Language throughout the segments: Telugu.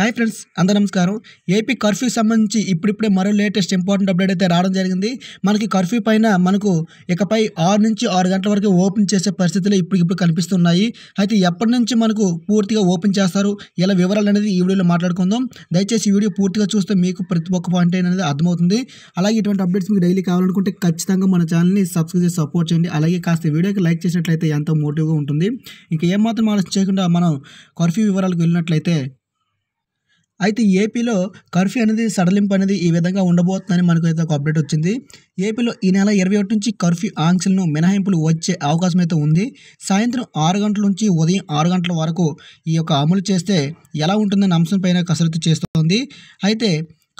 హాయ్ ఫ్రెండ్స్ అందరూ నమస్కారం ఏపీ కర్ఫ్యూ సంబంధించి ఇప్పుడిప్పుడే మరో లేటెస్ట్ ఇంపార్టెంట్ అప్డేట్ అయితే రావడం జరిగింది మనకి కర్ఫ్యూ పైన మనకు ఇకపై ఆరు నుంచి ఆరు గంటల వరకు ఓపెన్ చేసే పరిస్థితులు ఇప్పటికిప్పుడు కనిపిస్తున్నాయి అయితే ఎప్పటి నుంచి మనకు పూర్తిగా ఓపెన్ చేస్తారు ఇలా వివరాలు అనేది ఈ వీడియోలో మాట్లాడుకుందాం దయచేసి ఈ వీడియో పూర్తిగా చూస్తే మీకు ప్రతి ఒక్క పాయింట్ అనేది అర్థమవుతుంది అలాగే ఇటువంటి అప్డేట్స్ మీకు డైలీ కావాలనుకుంటే ఖచ్చితంగా మన ఛానల్ని సబ్స్క్రైబ్ చేసి సపోర్ట్ చేయండి అలాగే కాస్త వీడియోకి లైక్ చేసినట్లయితే ఎంతో మోటివ్గా ఉంటుంది ఇంకా ఏమాత్రం ఆలోచన చేయకుండా మనం కర్ఫ్యూ వివరాలకు వెళ్ళినట్లయితే అయితే ఏపీలో కర్ఫ్యూ అనేది సడలింపు అనేది ఈ విధంగా ఉండబోతుందని మనకు అయితే ఒక అప్డేట్ వచ్చింది ఏపీలో ఈ నెల ఇరవై ఒకటి నుంచి కర్ఫ్యూ ఆంక్షలను మినహాయింపులు వచ్చే అవకాశం అయితే ఉంది సాయంత్రం ఆరు గంటల నుంచి ఉదయం ఆరు గంటల వరకు ఈ యొక్క అమలు చేస్తే ఎలా ఉంటుందనే అంశంపైన కసరత్తు చేస్తుంది అయితే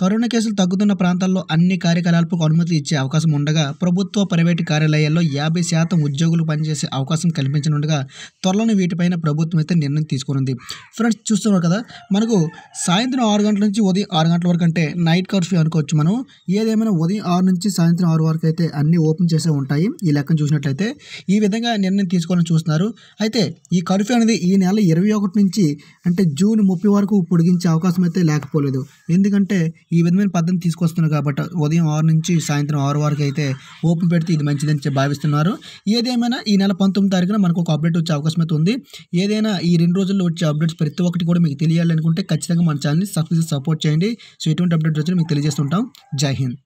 కరోనా కేసులు తగ్గుతున్న ప్రాంతాల్లో అన్ని కార్యకలాపాలకు అనుమతి ఇచ్చే అవకాశం ఉండగా ప్రభుత్వ ప్రైవేటు కార్యాలయాల్లో యాభై శాతం ఉద్యోగులు పనిచేసే అవకాశం కల్పించనుండగా త్వరలోనే వీటిపైన ప్రభుత్వం అయితే నిర్ణయం తీసుకునుంది ఫ్రెండ్స్ చూస్తున్నారు కదా మనకు సాయంత్రం ఆరు గంటల నుంచి ఉదయం ఆరు గంటల వరకు అంటే నైట్ కర్ఫ్యూ అనుకోవచ్చు మనం ఏదేమైనా ఉదయం ఆరు నుంచి సాయంత్రం ఆరు వరకు అయితే అన్నీ ఓపెన్ చేసే ఉంటాయి ఈ లెక్కను చూసినట్లయితే ఈ విధంగా నిర్ణయం తీసుకోవాలని చూస్తున్నారు అయితే ఈ కర్ఫ్యూ అనేది ఈ నెల ఇరవై ఒకటి నుంచి అంటే జూన్ ముప్పై వరకు పొడిగించే అవకాశం అయితే లేకపోలేదు ఎందుకంటే ఈ విధమైన పద్ధతిని తీసుకొస్తున్నారు కాబట్టి ఉదయం ఆరు నుంచి సాయంత్రం ఆరు వరకు అయితే ఓపెన్ పెడితే ఇది మంచిదని భావిస్తున్నారు ఏదేమైనా ఈ నెల పంతొమ్మిది తారీఖున మనకు ఒక అప్డేట్ వచ్చే అవకాశం అయితే ఉంది ఏదైనా ఈ రెండు రోజుల్లో వచ్చే అప్డేట్స్ ప్రతి ఒక్కటి కూడా మీకు తెలియాలనుకుంటే ఖచ్చితంగా మన ఛానల్ని సక్సెస్ సపోర్ట్ చేయండి సో ఎటువంటి అప్డేట్ వచ్చినా మీకు తెలియజేస్తుంటాం జై హింద్